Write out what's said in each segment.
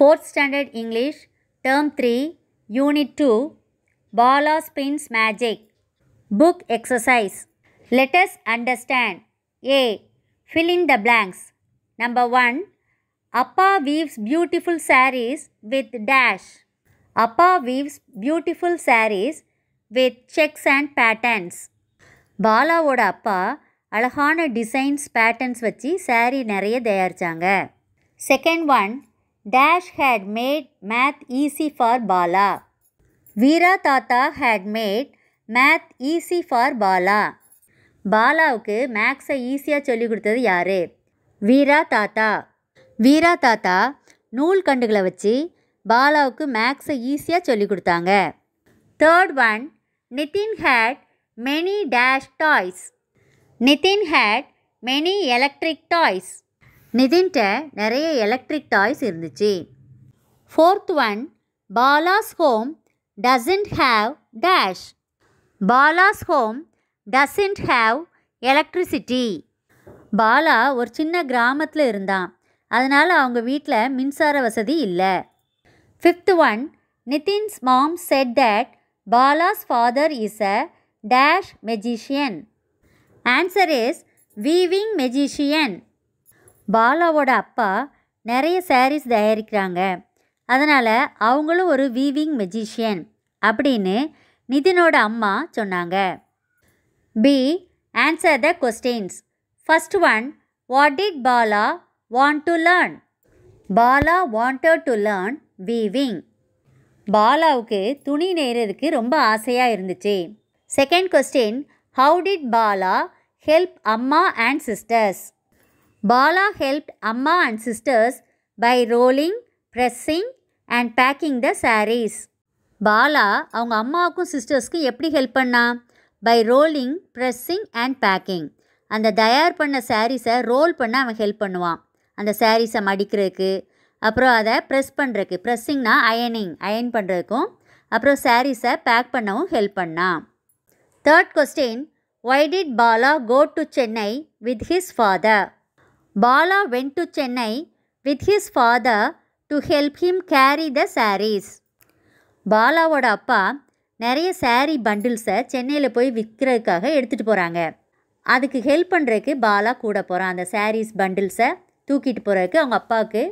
Fourth standard English term three unit two Bala spins magic book exercise let's understand A fill in the blanks number one அப்பா weaves beautiful sarees with dash அப்பா weaves beautiful sarees with checks and patterns பாலாவோட அப்பா அழகான designs patterns வச்சு சாரீ நிறைய தயாரித்தாங்க second one dash had made math easy for Bala Veera தாத்தா had made math easy for Bala பாலாவுக்கு மேக்ஸை ஈஸியாக சொல்லிக் கொடுத்தது யார் வீரா தாத்தா வீரா தாத்தா நூல் கண்டுகளை வச்சு பாலாவுக்கு மேக்ஸை ஈஸியாக சொல்லிக் கொடுத்தாங்க third one Nitin had many dash toys Nitin had many electric toys நிதின்ட்ட நிறைய எலக்ட்ரிக் டாய்ஸ் இருந்துச்சு fourth one Bala's home doesn't have dash Bala's home doesn't have electricity Bala ஒரு சின்ன கிராமத்தில் இருந்தான் அதனால் அவங்க வீட்டில் மின்சார வசதி இல்லை fifth one Nitin's mom said that Bala's father is a dash magician answer is weaving magician பாலாவோட அப்பா நிறைய சாரீஸ் தயாரிக்கிறாங்க அதனால் அவங்களும் ஒரு வீவிங் மெஜிஷியன் அப்படின்னு நிதினோட அம்மா சொன்னாங்க B answer the questions first one what did Bala want to learn Bala wanted to learn weaving பாலாவுக்கு துணி நெய்கிறதுக்கு ரொம்ப ஆசையாக இருந்துச்சு second question how did Bala help அம்மா அண்ட் சிஸ்டர்ஸ் பாலா helped அம்மா and sisters by rolling pressing and packing the sarees. Bala அவங்க அம்மாவுக்கும் சிஸ்டர்ஸ்க்கும் எப்படி ஹெல்ப் பண்ணா by rolling pressing and packing அந்த தயார் பண்ண சாரீஸை ரோல் பண்ண அவன் ஹெல்ப் பண்ணுவான் அந்த சாரீஸை மடிக்கிறதுக்கு அப்புறம் அதை ப்ரெஸ் பண்ணுறதுக்கு ப்ரெஸ்ஸிங்னா அயனிங் அயன் பண்ணுறதுக்கும் அப்புறம் சாரீஸை பேக் பண்ணவும் ஹெல்ப் பண்ணான் third question why did Bala go to Chennai with his father Bala went to Chennai with his father to help him carry the sarees. பாலாவோட அப்பா நிறைய சாரீ பண்டில்ஸை சென்னையில் போய் விற்கிறதுக்காக எடுத்துகிட்டு போகிறாங்க அதுக்கு ஹெல்ப் பண்ணுறதுக்கு பாலா கூட போகிறான் அந்த சாரீஸ் பண்டில்ஸை தூக்கிட்டு போகிறதுக்கு அவங்க அப்பாவுக்கு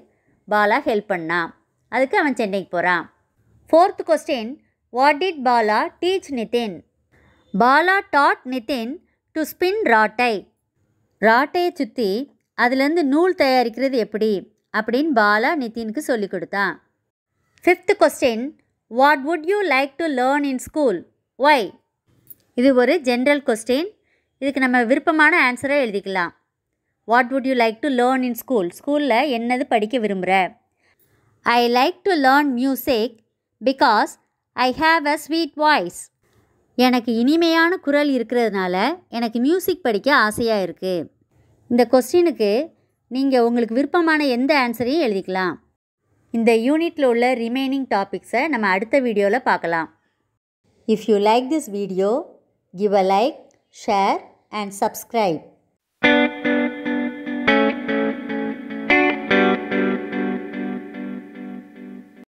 பாலா ஹெல்ப் பண்ணான் அதுக்கு அவன் சென்னைக்கு போகிறான் fourth question what did Bala teach Nitin Bala taught Nitin to spin ராட்டை ராட்டையை சுற்றி அதுலேருந்து நூல் தயாரிக்கிறது எப்படி அப்படின்னு பாலா நிதினுக்கு சொல்லி கொடுத்தான் fifth question what would you like to learn in school why இது ஒரு ஜென்ரல் கொஸ்டின் இதுக்கு நம்ம விருப்பமான ஆன்சரை எழுதிக்கலாம் what would you like to learn in school ஸ்கூலில் என்னது படிக்க விரும்புகிற I like to learn music because I have a sweet voice எனக்கு இனிமையான குரல் இருக்கிறதுனால எனக்கு மியூசிக் படிக்க ஆசையாக இருக்குது இந்த கொஸ்டினுக்கு நீங்கள் உங்களுக்கு விருப்பமான எந்த ஆன்சரையும் எழுதிக்கலாம் இந்த யூனிட்டில் உள்ள ரிமைனிங் டாபிக்ஸை நம்ம அடுத்த வீடியோவில் பார்க்கலாம் if you like this video give a like share and subscribe